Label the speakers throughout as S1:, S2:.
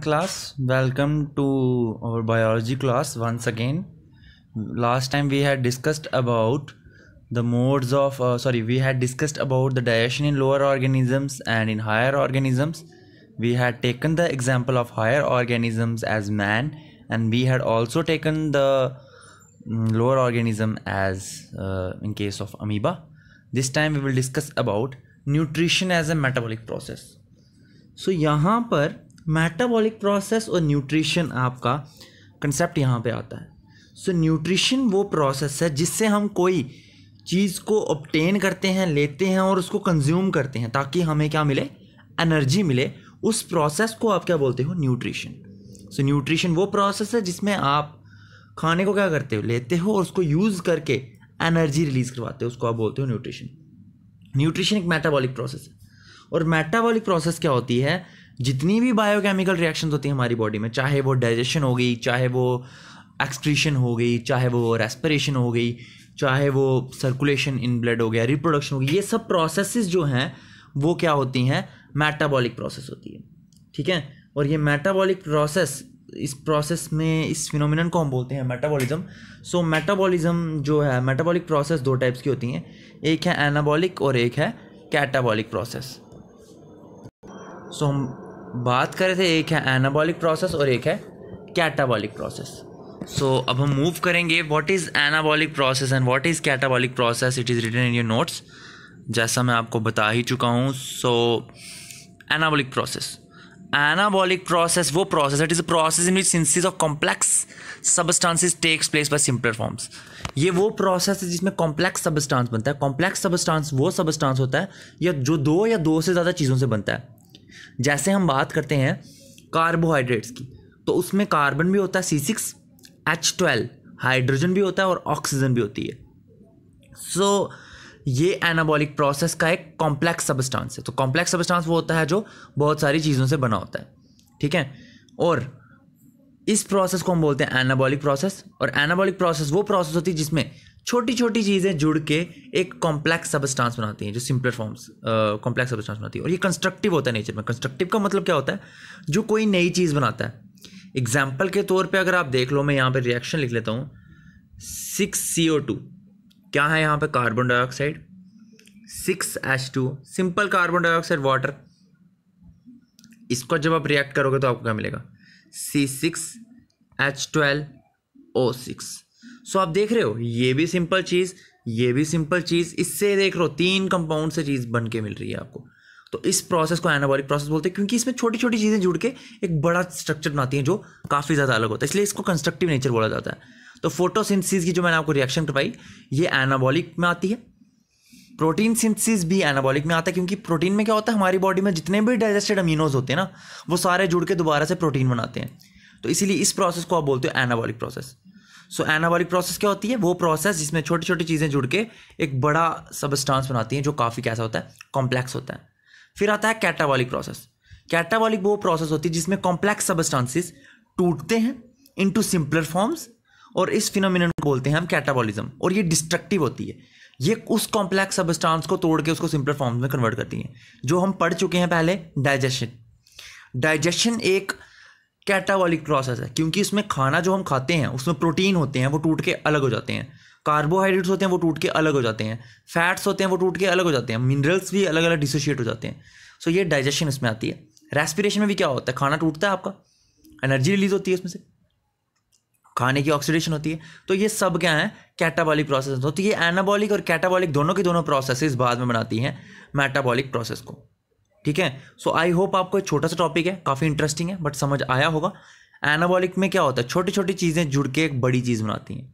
S1: class welcome to our biology class once again last time we had discussed about the modes of uh, sorry we had discussed about the digestion in lower organisms and in higher organisms we had taken the example of higher organisms as man and we had also taken the mm, lower organism as uh, in case of amoeba this time we will discuss about nutrition as a metabolic process so यहाँ metabolic process और nutrition आपका concept यहाँ पे आता है so so, nutrition वो process है जिससे हम कोई चीज़ को ऑप्टेन करते हैं लेते हैं और उसको कंज्यूम करते हैं ताकि हमें क्या मिले एनर्जी मिले उस प्रोसेस को आप क्या बोलते हो न्यूट्रिशन सो न्यूट्रिशन वो प्रोसेस है जिसमें आप खाने को क्या करते हो लेते हो और उसको यूज़ करके एनर्जी रिलीज़ करवाते हो उसको आप बोलते हो न्यूट्रिशन न्यूट्रिशन एक मेटाबॉलिक प्रोसेस है और मेटाबॉलिक प्रोसेस क्या होती है जितनी भी बायोकेमिकल रिएक्शन होती हैं हमारी बॉडी में चाहे वो डाइजेशन हो गई चाहे वो एक्सक्रीशन हो गई चाहे वो रेस्परेशन हो गई चाहे वो सर्कुलेशन इन ब्लड हो गया रिप्रोडक्शन हो गई ये सब प्रोसेसेस जो हैं वो क्या होती हैं मेटाबॉलिक प्रोसेस होती है ठीक है और ये मेटाबॉलिक प्रोसेस इस प्रोसेस में इस फिनोमिनन को हम बोलते हैं मेटाबॉलिज्म सो मेटाबॉलिज्म जो है मेटाबॉलिक प्रोसेस दो टाइप्स की होती हैं एक है एनाबॉलिक और एक है कैटाबॉलिक प्रोसेस सो हम बात करे थे एक है एनाबॉलिक प्रोसेस और एक है कैटाबॉलिक प्रोसेस सो अब हम मूव करेंगे what is anabolic process and what is catabolic process it is written in your notes जैसा मैं आपको बता ही चुका हूँ so anabolic process anabolic process वो process it is a process in which synthesis of complex substances takes place by simpler forms ये वो प्रोसेस है जिसमें कॉम्प्लेक्स सबस्टांस बनता है कॉम्प्लेक्स सबस्टांस वो सबस्टांस होता है या जो दो या दो से ज़्यादा चीज़ों से बनता है जैसे हम बात करते हैं कार्बोहाइड्रेट्स की तो उसमें कार्बन भी होता है C six H twelve hydrogen भी होता है और ऑक्सीजन भी होती है सो so, ये एनाबॉलिक प्रोसेस का एक कॉम्प्लेक्स सबस्टांस है तो कॉम्प्लेक्स सबस्टांस वो होता है जो बहुत सारी चीज़ों से बना होता है ठीक है और इस प्रोसेस को हम बोलते हैं एनाबॉलिक प्रोसेस और एनाबॉलिक प्रोसेस वो प्रोसेस होती है जिसमें छोटी छोटी चीज़ें जुड़ के एक कॉम्प्लेक्स सबस्टांस बनाती हैं जो सिंपलर फॉर्म्स कॉम्प्लेक्स सबस्टांस बनाती है और ये कंस्ट्रक्टिव होता है नेचर में कंस्ट्रक्टिव का मतलब क्या होता है जो कोई नई चीज़ बनाता है एग्जाम्पल के तौर पर अगर आप देख लो मैं यहाँ पर रिएक्शन लिख लेता हूँ सिक्स सी ओ टू क्या है यहाँ पर carbon dioxide six H two simple carbon dioxide water इसको जब आप रिएक्ट करोगे तो आपको क्या मिलेगा C six H twelve O six so आप देख रहे हो ये भी सिंपल चीज़ ये भी सिंपल चीज़ इससे देख रहे हो तीन कंपाउंड से चीज़ बन के मिल रही है आपको तो इस प्रोसेस को एनाबॉलिक प्रोसेस बोलते हैं क्योंकि इसमें छोटी छोटी चीज़ें जुड़ के एक बड़ा स्ट्रक्चर बनाती हैं जो काफ़ी ज़्यादा अलग होता है इसलिए इसको कंस्ट्रक्टिव नेचर बोला जाता है तो फोटोसिंथेसिस की जो मैंने आपको रिएक्शन करवाई ये एनाबॉलिक में आती है प्रोटीन सिंथेसिस भी एनाबॉलिक में आता है क्योंकि प्रोटीन में क्या होता है हमारी बॉडी में जितने भी डाइजेस्टेड अमीनोज होते हैं ना वो सारे जुड़ के दोबारा से प्रोटीन बनाते हैं तो इसीलिए इस प्रोसेस को आप बोलते हो anabolic process so anabolic process क्या होती है वो प्रोसेस जिसमें छोटी छोटी चीज़ें जुड़ के एक बड़ा सबस्टांस बनाती हैं जो काफ़ी कैसा होता है कॉम्प्लेक्स होता है फिर आता है कैटाबॉलिक प्रोसेस कैटाबॉलिक वो प्रोसेस होती है जिसमें कॉम्प्लेक्स सबस्टांसिस टूटते हैं टू सिंपलर फॉर्म्स और इस फिनोमिनन को बोलते हैं हम कैटाबॉलिज्म और ये डिस्ट्रक्टिव होती है ये उस कॉम्प्लेक्स सबस्टांस को तोड़ के उसको सिंपलर फॉर्म्स में कन्वर्ट करती हैं जो हम पढ़ चुके हैं पहले डाइजेशन डाइजेशन एक कैटाबॉलिक प्रोसेस है क्योंकि इसमें खाना जो हम खाते हैं उसमें प्रोटीन होते हैं वो टूट के अलग हो जाते हैं कार्बोहाइड्रेट्स होते हैं वो टूट के अलग हो जाते हैं फैट्स होते हैं वो टूट के अलग हो जाते हैं मिनरल्स भी अलग अलग डिसोशिएट हो जाते हैं सो ये डाइजेशन इसमें आती है रेस्पिरेशन में भी क्या होता है खाना टूटता है आपका एनर्जी रिलीज होती है इसमें से खाने की ऑक्सीडेशन होती है तो ये सब क्या है कैटाबॉलिक प्रोसेस होती है ये एनाबॉलिक और कैटाबॉलिक दोनों के दोनों प्रोसेसेस बाद में बनाती हैं मेटाबॉलिक प्रोसेस को ठीक है सो आई होप आपको एक छोटा सा टॉपिक है काफ़ी इंटरेस्टिंग है बट समझ आया होगा एनाबॉलिक में क्या होता है छोटी छोटी चीज़ें जुड़ के एक बड़ी चीज़ बनाती हैं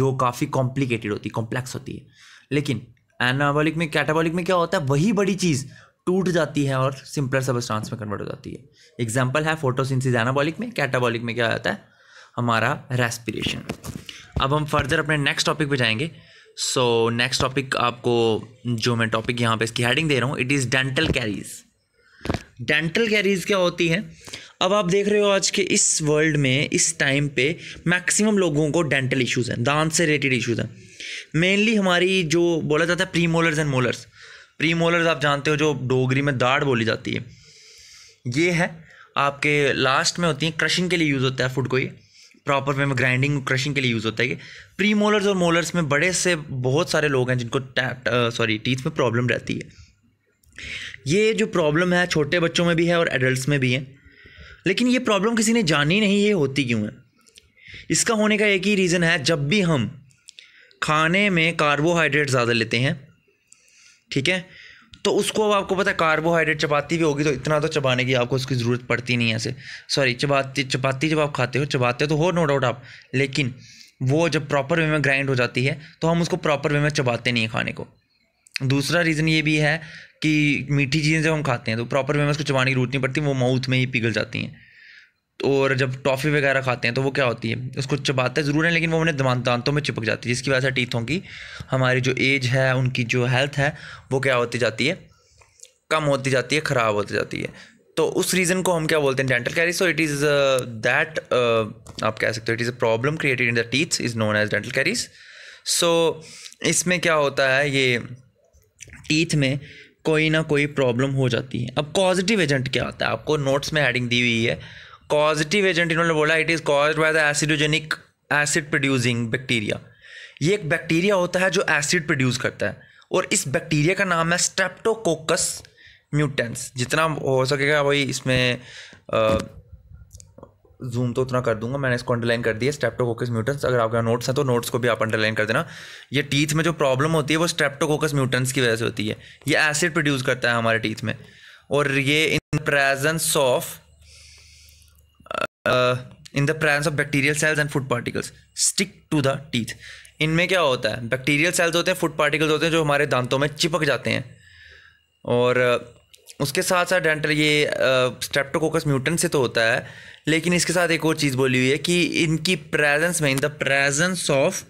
S1: जो काफ़ी कॉम्प्लिकेटेड होती है कॉम्प्लेक्स होती है लेकिन एनाबॉलिक में कैटाबॉलिक में क्या होता है वही बड़ी चीज़ टूट जाती है और सिंपलर सबस्टांस में कन्वर्ट हो जाती है एग्जाम्पल है फोटोसिंथिस एनाबॉलिक में कैटाबॉलिक में क्या होता है हमारा रेस्पिरेशन अब हम फर्दर अपने नेक्स्ट टॉपिक पे जाएंगे सो नेक्स्ट टॉपिक आपको जो मैं टॉपिक यहाँ पे इसकी हेडिंग दे रहा हूँ it is dental caries dental caries क्या होती है अब आप देख रहे हो आज के इस वर्ल्ड में इस टाइम पे मैक्सिमम लोगों को डेंटल इश्यूज़ हैं दांत से रिलेटेड इश्यूज़ हैं मेनली हमारी जो बोला जाता है premolars and molars premolars आप जानते हो जो डोगरी में दाढ़ बोली जाती है ये है आपके लास्ट में होती है क्रशिंग के लिए यूज़ होता है फूड को ये प्रॉपर वे में ग्राइंडिंग क्रशिंग के लिए यूज़ होता है ये प्री मोलर्स और मोलर्स में बड़े से बहुत सारे लोग हैं जिनको सॉरी टीथ uh, में प्रॉब्लम रहती है ये जो प्रॉब्लम है छोटे बच्चों में भी है और एडल्ट में भी है लेकिन ये प्रॉब्लम किसी ने जानी नहीं ये होती क्यों है इसका होने का एक ही रीज़न है जब भी हम खाने में कार्बोहाइड्रेट ज़्यादा लेते हैं ठीक है तो उसको अब आपको पता है कार्बोहाइड्रेट चपाती भी होगी तो इतना तो चबाने की आपको उसकी ज़रूरत पड़ती नहीं है ऐसे सॉरी चपाती चपाती जब आप खाते हो चबाते हो तो हो नो डाउट आप लेकिन वो जब प्रॉपर वे में ग्राइंड हो जाती है तो हम उसको प्रॉपर वे में चबाते नहीं हैं खाने को दूसरा रीज़न ये भी है कि मीठी चीज़ें जब हम खाते हैं तो प्रॉपर वे में उसको चबाने की जरूरत नहीं पड़ती वो माउथ में ही पिघल जाती हैं और जब टॉफ़ी वगैरह खाते हैं तो वो क्या होती है उसको चबाते ज़रूर हैं लेकिन वो उन्हें दांत दांतों में चिपक जाती है जिसकी वजह से टीथों की हमारी जो एज है उनकी जो हेल्थ है वो क्या होती जाती है कम होती जाती है ख़राब होती जाती है तो उस रीज़न को हम क्या बोलते हैं dental caries so it is that आप कह सकते हो it is a problem created in the teeth is known as dental caries so इसमें क्या होता है ये टीथ में कोई ना कोई प्रॉब्लम हो जाती है अब पॉजिटिव एजेंट क्या होता है आपको नोट्स में हेडिंग दी हुई है कॉजिटिव एजेंट इन्होंने बोला it is cause by the acidogenic acid producing bacteria ये एक बैक्टीरिया होता है जो एसिड प्रोड्यूस करता है और इस बैक्टीरिया का नाम है स्ट्रेप्टोकोकस म्यूटेंस जितना हो सकेगा वही इसमें जूम तो उतना कर दूंगा मैंने इसको अंडरलाइन कर दिया स्ट्रेप्टोकोकस म्यूटेंस अगर आपके नोट्स हैं तो नोट्स को भी आप अंडरलाइन कर देना ये टीथ में जो प्रॉब्लम होती है वो स्ट्रेप्टोकोकस म्यूटेंस की वजह से होती है ये एसिड प्रोड्यूस करता है हमारे टीथ में और ये in presence of in the presence of bacterial cells and food particles stick to the teeth इनमें क्या होता है बैक्टीरियल सेल्स होते हैं फूड पार्टिकल्स होते हैं जो हमारे दांतों में चिपक जाते हैं और uh, उसके साथ साथ डेंटल ये स्ट्रेप्टोकोकस uh, म्यूटेंट से तो होता है लेकिन इसके साथ एक और चीज़ बोली हुई है कि इनकी प्रेजेंस में in the presence of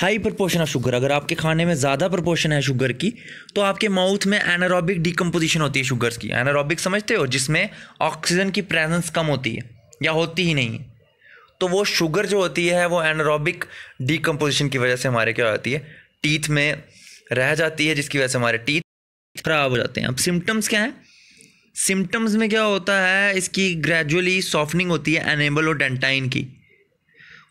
S1: high proportion of sugar अगर आपके खाने में ज़्यादा प्रपोर्शन है शुगर की तो आपके माउथ में एनारोबिक डिकम्पोजिशन होती है शुगर्स की एनारोबिक समझते हो जिसमें ऑक्सीजन की प्रेजेंस कम होती है या होती ही नहीं है तो वो शुगर जो होती है वो एनारोबिक डिकम्पोजिशन की वजह से हमारे क्या होती है टीथ में रह जाती है जिसकी वजह से हमारे टीथ खराब हो जाते हैं अब सिम्टम्स क्या हैं सिम्टम्स में क्या होता है इसकी ग्रेजुअली सॉफ्टनिंग होती है एनेबल और डेंटाइन की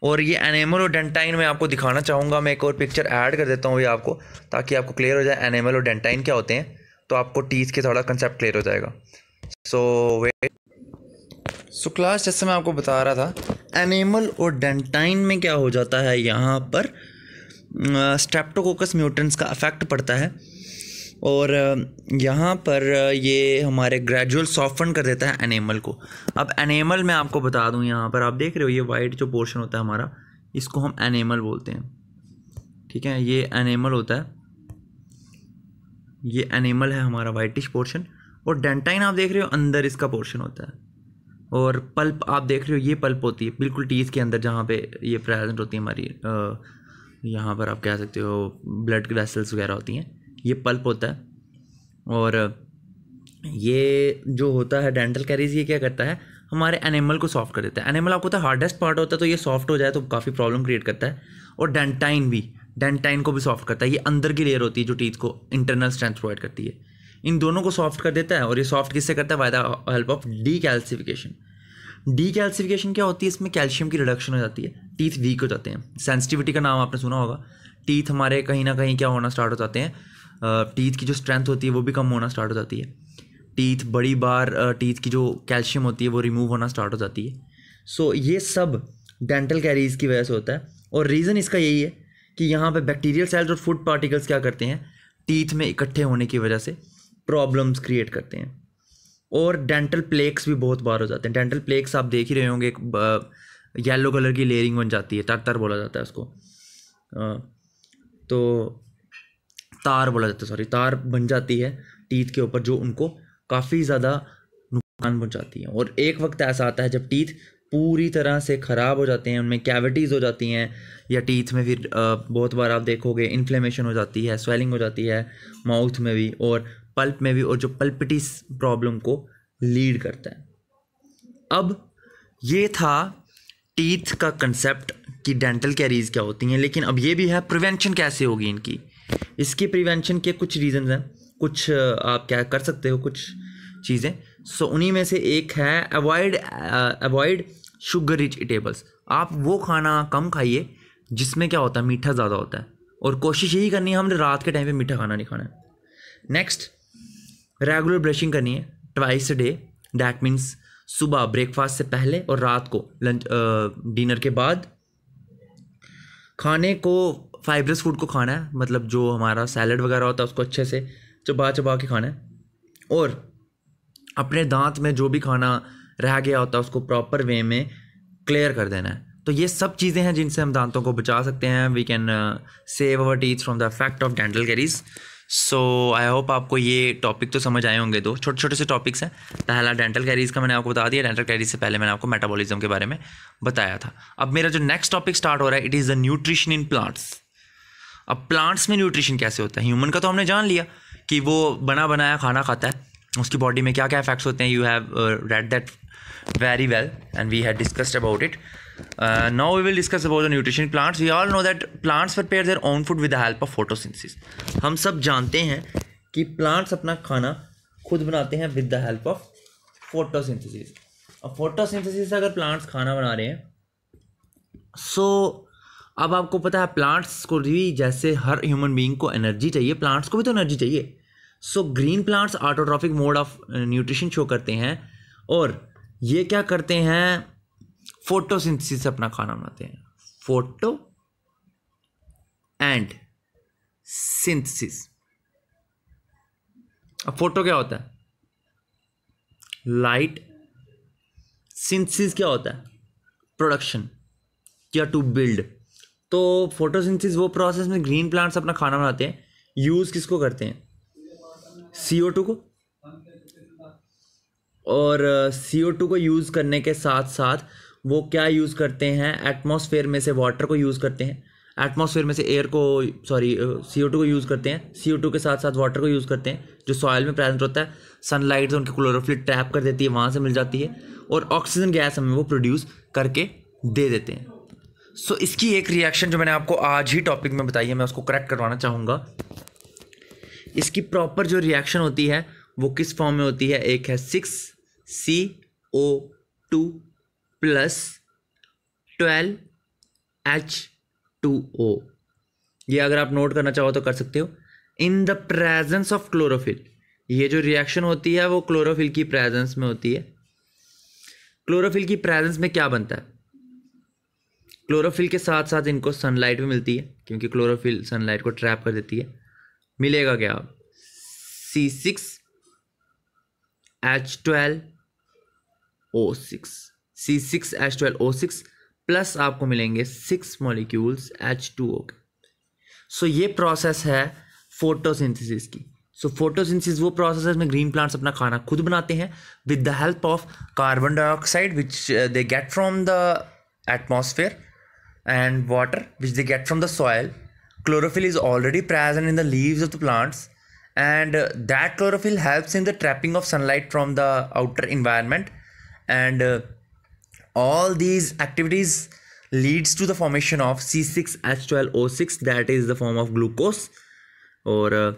S1: और ये एनेमल और डेंटाइन में आपको दिखाना चाहूँगा मैं एक और पिक्चर ऐड कर देता हूँ ये आपको ताकि आपको क्लियर हो जाए एनेमल और डेंटाइन क्या होते हैं तो आपको टीथ के थोड़ा कंसेप्ट क्लियर हो जाएगा सो वे वेट सो क्लास जैसे मैं आपको बता रहा था एनिमल और डेंटाइन में क्या हो जाता है यहाँ पर स्टेप्टोकोकस म्यूटेंट्स का अफेक्ट पड़ता है और यहाँ पर ये हमारे ग्रेजुअल सॉफ्टन कर देता है एनेमल को अब एनेमल मैं आपको बता दूँ यहाँ पर आप देख रहे हो ये वाइट जो पोर्शन होता है हमारा इसको हम एनेमल बोलते हैं ठीक है ये एनेमल होता है ये एनेमल है हमारा वाइटिश पोर्शन और डेंटाइन आप देख रहे हो अंदर इसका पोर्शन होता है और पल्प आप देख रहे हो ये पल्प होती है बिल्कुल टीथ के अंदर जहाँ पे ये प्रेजेंट होती है हमारी यहाँ पर आप कह सकते हो ब्लड वेसल्स वगैरह होती हैं ये पल्प होता है और ये जो होता है डेंटल कैरीज ये क्या करता है हमारे एनिमल को सॉफ्ट कर देता है एनिमल आपको तो हार्डेस्ट पार्ट होता है तो ये सॉफ्ट हो जाए तो काफ़ी प्रॉब्लम क्रिएट करता है और डेंटाइन भी डेंटाइन को भी सॉफ्ट करता है ये अंदर की लेयर होती है जो टीथ को इंटरनल स्ट्रेंथ प्रोवाइड करती है इन दोनों को सॉफ्ट कर देता है और ये सॉफ्ट किससे करता है by the help of decalcification decalcification क्या होती है इसमें कैल्शियम की रिडक्शन हो जाती है टीथ वीक हो जाते हैं सेंसिटिविटी का नाम आपने सुना होगा टीथ हमारे कहीं ना कहीं क्या होना स्टार्ट हो जाते हैं टीथ की जो स्ट्रेंथ होती है वो भी कम होना स्टार्ट हो जाती है टीथ बड़ी बार टीथ की जो कैल्शियम होती है वो रिमूव होना स्टार्ट हो जाती है सो so, ये सब डेंटल कैरीज की वजह से होता है और रीज़न इसका यही है कि यहाँ पे बैक्टीरियल सेल्स और फूड पार्टिकल्स क्या करते हैं टीथ में इकट्ठे होने की वजह से प्रॉब्लम्स क्रिएट करते हैं और डेंटल प्लेक्स भी बहुत बार हो जाते हैं डेंटल प्लेक्स आप देख ही रहे होंगे एक येलो कलर की लेयरिंग बन जाती है तर तर बोला जाता है उसको तो तार बोला जाता है सॉरी तार बन जाती है टीथ के ऊपर जो उनको काफ़ी ज़्यादा नुकसान पहुंचाती है और एक वक्त ऐसा आता है जब टीथ पूरी तरह से ख़राब हो जाते हैं उनमें कैविटीज़ हो जाती हैं या टीथ में फिर बहुत बार आप देखोगे इन्फ्लेमेशन हो जाती है स्वेलिंग हो जाती है माउथ में भी और पल्प में भी और जो पल्पिटिस प्रॉब्लम को लीड करता है अब ये था टीथ का कंसेप्ट कि डेंटल कैरीज क्या होती हैं लेकिन अब ये भी है प्रिवेंशन कैसे होगी इनकी इसकी प्रिवेंशन के कुछ रीजन हैं कुछ आप क्या कर सकते हो कुछ चीज़ें सो उन्हीं में से एक है avoid avoid sugar rich eatables आप वो खाना कम खाइए जिसमें क्या होता है मीठा ज़्यादा होता है और कोशिश यही करनी है हमने रात के टाइम पे मीठा खाना नहीं खाना है नेक्स्ट रेगुलर ब्रशिंग करनी है twice a day that means सुबह ब्रेकफास्ट से पहले और रात को लंच डिनर के बाद खाने को फाइबरस फूड को खाना है मतलब जो हमारा सैलड वगैरह होता है उसको अच्छे से चबा चबा के खाना है और अपने दांत में जो भी खाना रह गया होता है उसको प्रॉपर वे में क्लियर कर देना है तो ये सब चीज़ें हैं जिनसे हम दांतों को बचा सकते हैं we can save our teeth from the effect of dental caries so I hope आपको ये टॉपिक तो समझ आए होंगे दो छोटे छोटे से टॉपिक्स हैं पहला डेंटल कैरीज़ का मैंने आपको बता दिया डेंटल कैरीज से पहले मैंने आपको मेटाबॉलिज्म के बारे में बताया था अब मेरा जो नेक्स्ट टॉपिक स्टार्ट हो रहा है it is the nutrition in plants अब प्लांट्स में न्यूट्रिशन कैसे होता है ह्यूमन का तो हमने जान लिया कि वो बना बनाया खाना खाता है उसकी बॉडी में क्या क्या इफेक्ट्स होते हैं you have read that very well and we had discussed about it now we will discuss about the nutrition plants we all know that plants पर their own food with the help of photosynthesis हम सब जानते हैं कि plants अपना खाना खुद बनाते हैं with the help of photosynthesis अब फोटोसिंथेसिस अगर प्लांट्स खाना बना रहे हैं सो so, अब आपको पता है प्लांट्स को भी जैसे हर ह्यूमन बीइंग को एनर्जी चाहिए प्लांट्स को भी तो एनर्जी चाहिए so green plants autotrophic mode of nutrition show करते हैं और ये क्या करते हैं फोटोसिंथेसिस अपना खाना बनाते हैं फोटो एंड सिंथेसिस अब फोटो क्या होता है लाइट सिंथेसिस क्या होता है प्रोडक्शन या टू बिल्ड तो फोटोसिंथेसिस वो प्रोसेस में ग्रीन प्लांट्स अपना खाना बनाते हैं यूज़ किसको करते हैं सी ओ टू को और सी ओ टू को यूज़ करने के साथ साथ वो क्या यूज़ करते हैं एटमॉस्फेयर में से वाटर को यूज़ करते हैं एटमॉस्फेयर में से एयर को सॉरी सी ओ टू को यूज़ करते हैं सी ओ टू के साथ साथ वाटर को यूज़ करते हैं जो सॉयल में प्रेजेंट होता है सनलाइट से उनकी क्लोरोफिल टैप कर देती है वहाँ से मिल जाती है और ऑक्सीजन गैस हमें वो प्रोड्यूस करके दे देते हैं सो इसकी एक रिएक्शन जो मैंने आपको आज ही टॉपिक में बताई है मैं उसको करेक्ट करवाना चाहूँगा इसकी प्रॉपर जो रिएक्शन होती है वो किस फॉर्म में होती है एक है six C O two plus twelve H two O ये अगर आप नोट करना चाहो तो कर सकते हो in the presence of chlorophyll ये जो रिएक्शन होती है वो क्लोरोफिल की प्रेजेंस में होती है क्लोरोफिल की प्रेजेंस में क्या बनता है क्लोरोफिल के साथ साथ इनको सनलाइट भी मिलती है क्योंकि क्लोरोफिल सनलाइट को ट्रैप कर देती है मिलेगा क्या आप C six H twelve O six C six H twelve O six plus आपको मिलेंगे six molecules H two O के सो ये प्रोसेस है फोटोसिंथेसिस की सो फोटोसिंथेसिस वो प्रोसेस है जिसमें ग्रीन प्लांट्स अपना खाना खुद बनाते हैं with the help of carbon dioxide which they get from the atmosphere and water which they get from the soil chlorophyll is already present in the leaves of the plants and uh, that chlorophyll helps in the trapping of sunlight from the outer environment and uh, all these activities leads to the formation of C6H12O6 that is the form of glucose or, uh,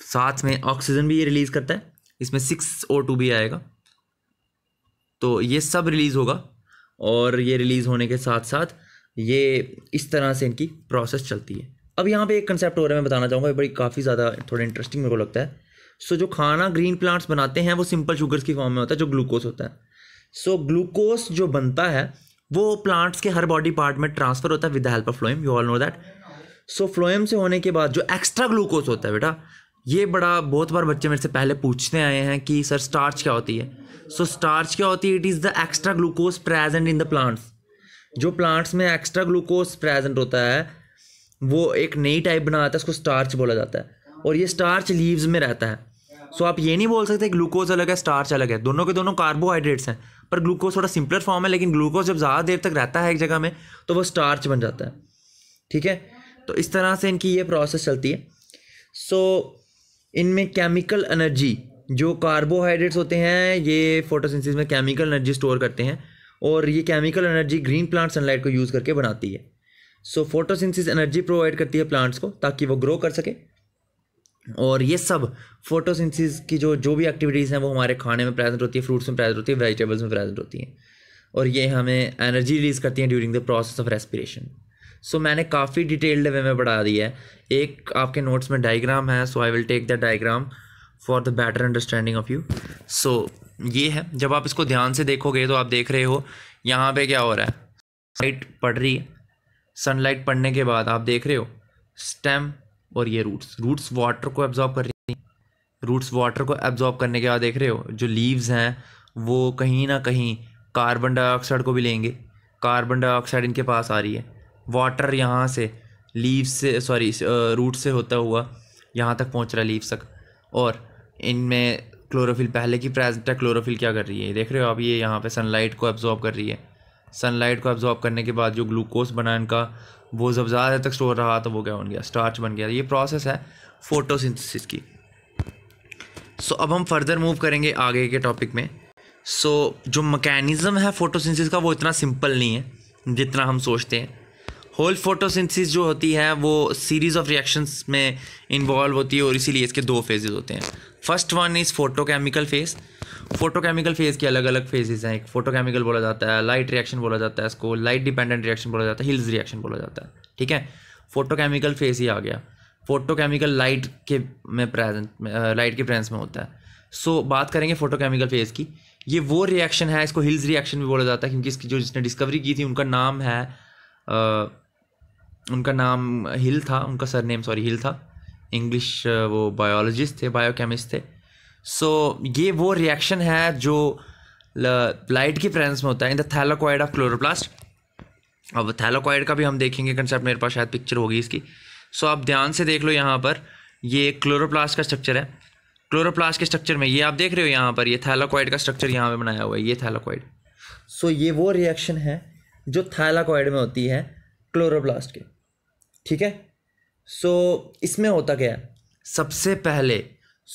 S1: साथ में oxygen भी ये release करता है इसमें six O two भी आएगा तो ये सब रिलीज़ होगा और ये रिलीज़ होने के साथ साथ ये इस तरह से इनकी प्रोसेस चलती है अब यहाँ पे एक कंसेप्ट हो रहा है मैं बताना चाहूँगा बड़ी काफ़ी ज़्यादा थोड़ा इंटरेस्टिंग मेरे को लगता है सो जो खाना ग्रीन प्लांट्स बनाते हैं वो सिंपल शुगर्स की फॉर्म में होता है जो ग्लूकोज होता है सो ग्लूकोज जो बनता है वो प्लांट्स के हर बॉडी पार्ट में ट्रांसफ़र होता है with the help of phloem you all know that so phloem से होने के बाद जो एक्स्ट्रा ग्लूकोज होता है बेटा ये बड़ा बहुत बार बच्चे मेरे से पहले पूछते आए हैं कि सर स्टार्च क्या होती है सो so, स्टार्च क्या होती है it is the extra glucose present in the plants जो प्लांट्स में एक्स्ट्रा ग्लूकोज प्रेजेंट होता है वो एक नई टाइप बनाता है उसको स्टार्च बोला जाता है और ये स्टार्च लीव्स में रहता है सो आप ये नहीं बोल सकते ग्लूकोज अलग है स्टार्च अलग है दोनों के दोनों कार्बोहाइड्रेट्स हैं पर ग्लूकोज थोड़ा सिंपलर फॉर्म है लेकिन ग्लूकोज जब ज़्यादा देर तक रहता है एक जगह में तो वो स्टार्च बन जाता है ठीक है तो इस तरह से इनकी ये प्रोसेस चलती है सो so, इनमें केमिकल एनर्जी जो कार्बोहाइड्रेट्स होते हैं ये फोटोसिंथेसिस में केमिकल एनर्जी स्टोर करते हैं और ये chemical energy green plant sunlight को यूज़ करके बनाती है सो फोटोसिंथेसिस एनर्जी प्रोवाइड करती है प्लांट्स को ताकि वो ग्रो कर सके और ये सब फोटोसिंथेसिस की जो जो भी एक्टिविटीज़ हैं वो हमारे खाने में प्रेजेंट होती है फ्रूट्स में प्रेजेंट होती है वेजिटेबल्स में प्रेजेंट होती हैं और ये हमें एनर्जी रिलीज़ करती हैं during the process of respiration so मैंने काफ़ी डिटेल्ड वे में बढ़ा दी है एक आपके नोट्स में डायग्राम है so I will take the diagram for the better understanding of you so ये है जब आप इसको ध्यान से देखोगे तो आप देख रहे हो यहाँ पे क्या हो रहा है लाइट पड़ रही है सनलाइट पड़ने के बाद आप देख रहे हो स्टेम और ये रूट्स रूट्स वाटर को एब्जॉर्ब कर रही हैं रूट्स वाटर को एब्जॉर्ब करने के बाद देख रहे हो जो लीव्स हैं वो कहीं ना कहीं कार्बन डाइऑक्साइड को भी लेंगे कार्बन डाइऑक्साइड इनके पास आ रही है वाटर यहाँ से लीव्स से सॉरी रूट से होता हुआ यहाँ तक पहुँच रहा है लीव्स तक और इनमें क्लोरोफिल पहले की प्रेजेंट है क्लोरोफिल क्या कर रही है देख रहे हो आप ये यहाँ पे सनलाइट को एब्जॉर्ब कर रही है सनलाइट को एब्जॉर्ब करने के बाद जो ग्लूकोज बना इनका वो जब ज़्यादा तक स्टोर रहा तो वो क्या बन गया स्टार्च बन गया ये प्रोसेस है फोटोसिंथेसिस की सो so, अब हम फर्दर मूव करेंगे आगे के टॉपिक में सो so, जो मकैनिज़म है फोटोसिंथेसिस का वो इतना सिंपल नहीं है जितना हम सोचते हैं होल फोटोसिंथेसिस जो होती है वो सीरीज ऑफ रिएक्शंस में इन्वॉल्व होती है और इसीलिए इसके दो फेजेस होते हैं first one is photochemical phase photochemical phase के अलग अलग फेजेस हैं एक फोटोकेमिकल बोला जाता है लाइट रिएक्शन बोला जाता है इसको लाइट डिपेंडेंट रिएक्शन बोला जाता है हिल्स रिएक्शन बोला जाता है ठीक है फोटोकेमिकल फेज ही आ गया फोटोकेमिकल लाइट के में प्रेजेंट लाइट के प्रेजेंस में होता है सो so, बात करेंगे फोटोकेमिकल फेज की ये वो रिएक्शन है इसको हिल्स रिएक्शन भी बोला जाता है क्योंकि इसकी जो जिसने डिस्कवरी की थी उनका नाम है उनका नाम हिल था उनका सरनेम सॉरी हिल था इंग्लिश uh, वो बायोलॉजिस्ट थे बायोकेमिस्ट थे सो so, ये वो रिएक्शन है जो लाइट की प्रेजेंस में होता है in the thylakoid of chloroplast अब थैलोकॉइड का भी हम देखेंगे कंसेप्ट मेरे पास शायद पिक्चर होगी इसकी सो so, आप ध्यान से देख लो यहाँ पर ये क्लोरोप्लास्ट का स्ट्रक्चर है क्लोरोप्लास्ट के स्ट्रक्चर में ये आप देख रहे हो यहाँ पर ये थैलाकॉइड का स्ट्रक्चर यहाँ पर बनाया हुआ है ये थैलाकॉइड सो so, ये वो रिएक्शन है जो थैलाकॉइड में होती है क्लोरोप्लास्ट के ठीक है सो so, इसमें होता क्या है सबसे पहले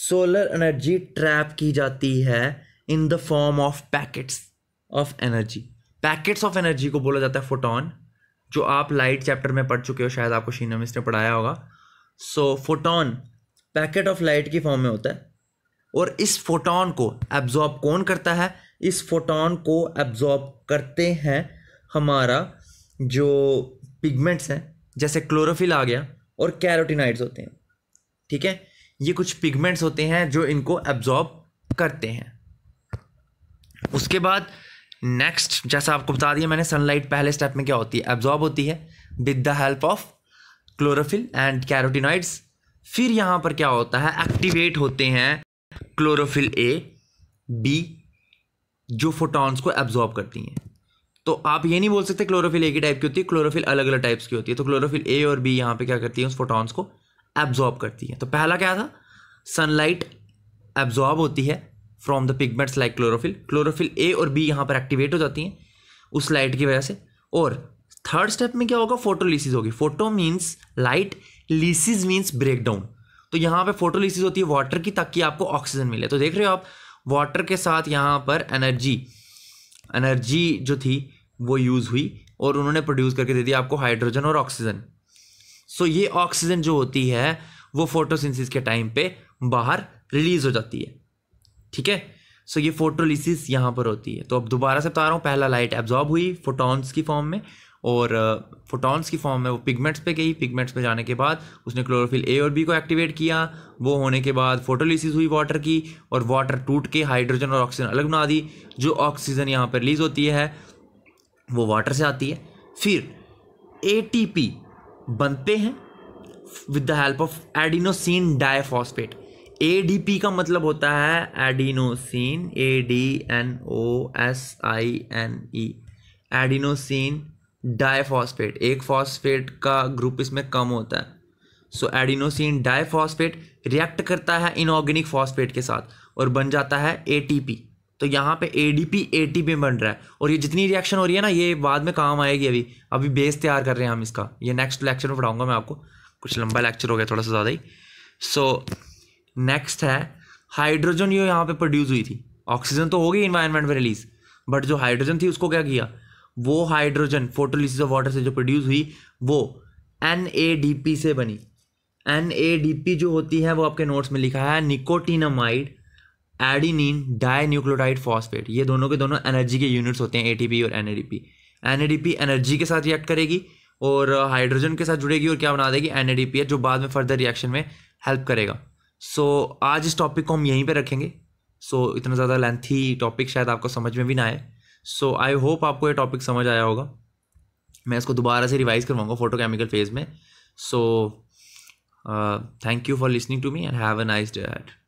S1: सोलर एनर्जी ट्रैप की जाती है in the form of packets of energy packets of energy को बोला जाता है फोटोन जो आप लाइट चैप्टर में पढ़ चुके हो शायद आपको शीना मिस ने पढ़ाया होगा so photon packet of light की फॉर्म में होता है और इस फोटोन को एब्जॉर्ब कौन करता है इस फोटोन को एब्जॉर्ब करते हैं हमारा जो पिगमेंट्स हैं जैसे क्लोरोफिल आ गया और कैरोटीनाइड्स होते हैं ठीक है ये कुछ पिगमेंट्स होते हैं जो इनको एब्जॉर्ब करते हैं उसके बाद नेक्स्ट जैसा आपको बता दिया मैंने सनलाइट पहले स्टेप में क्या होती है एब्जॉर्ब होती है with the help of chlorophyll and carotenoids फिर यहाँ पर क्या होता है एक्टिवेट होते हैं क्लोरोफिल ए बी जो फोटॉन्स को एब्जॉर्ब करती हैं तो आप ये नहीं बोल सकते क्लोरोफिल एक ही टाइप की होती है क्लोरोफिल अलग अलग टाइप्स की होती है तो क्लोरोफिल ए और बी यहाँ पे क्या करती है उस फोटॉन्स को एब्जॉर्ब करती है तो पहला क्या था सनलाइट एब्जॉर्ब होती है from the pigments like chlorophyll chlorophyll A और बी यहाँ पर एक्टिवेट हो जाती हैं उस लाइट की वजह से और थर्ड स्टेप में क्या होगा फोटोलिसिस होगी photo means light lysis means break down तो यहाँ पे फोटोलिसिस होती है वाटर की ताकि आपको ऑक्सीजन मिले तो देख रहे हो आप वाटर के साथ यहाँ पर एनर्जी एनर्जी जो थी वो यूज़ हुई और उन्होंने प्रोड्यूस करके दे दिया आपको हाइड्रोजन और ऑक्सीजन सो ये ऑक्सीजन जो होती है वो फोटोसिंथेसिस के टाइम पे बाहर रिलीज़ हो जाती है ठीक है सो ये फोटोलिसिस यहाँ पर होती है तो अब दोबारा से बता रहा हूँ पहला लाइट एब्जॉर्ब हुई फोटॉन्स की फॉर्म में और फोटॉन्स की फॉर्म में वो पिगमेंट्स पे गई पिगमेंट्स पे जाने के बाद उसने क्लोरोफिल ए और बी को एक्टिवेट किया वो होने के बाद फोटोलिसिस हुई वाटर की और वाटर टूट के हाइड्रोजन और ऑक्सीजन अलग बना दी जो ऑक्सीजन यहाँ पर रिलीज़ होती है वो वाटर से आती है फिर ए बनते हैं with the help of adenosine diphosphate A का मतलब होता है adenosine A D N O S I N E adenosine diphosphate एक फॉस्फेट का ग्रुप इसमें कम होता है सो एडिनोसिन डायफॉस्फेट रिएक्ट करता है इनऑर्गेनिक फॉस्फेट के साथ और बन जाता है ए टी पी तो यहाँ पे A D P A T P बन रहा है और ये जितनी रिएक्शन हो रही है ना ये बाद में काम आएगी अभी अभी बेस तैयार कर रहे हैं हम इसका ये नेक्स्ट लेक्चर में पढ़ाऊंगा मैं आपको कुछ लंबा लेक्चर हो गया थोड़ा सा ज़्यादा ही सो नेक्स्ट है हाइड्रोजन ये यहाँ पे प्रोड्यूस हुई थी ऑक्सीजन तो हो गई इन्वायरमेंट में रिलीज बट जो हाइड्रोजन थी उसको क्या किया वो हाइड्रोजन फोटोलिस ऑफ वाटर से जो प्रोड्यूस हुई वो एन से बनी एन जो होती है वो आपके नोट्स में लिखा है nicotinamide adenine dinucleotide phosphate ये दोनों के दोनों एनर्जी के यूनिट्स होते हैं एटीपी और एनएडीपी एनएडीपी एनर्जी के साथ रिएक्ट करेगी और हाइड्रोजन के साथ जुड़ेगी और क्या बना देगी एनएडीपी जो बाद में फर्दर रिएक्शन में हेल्प करेगा सो so, आज इस टॉपिक को हम यहीं पे रखेंगे सो so, इतना ज़्यादा लेंथी टॉपिक शायद आपको समझ में भी ना आए सो आई होप आपको ये टॉपिक समझ आया होगा मैं इसको दोबारा से रिवाइज करवाऊंगा फोटोकेमिकल फेज में so thank you for listening to me and have a nice day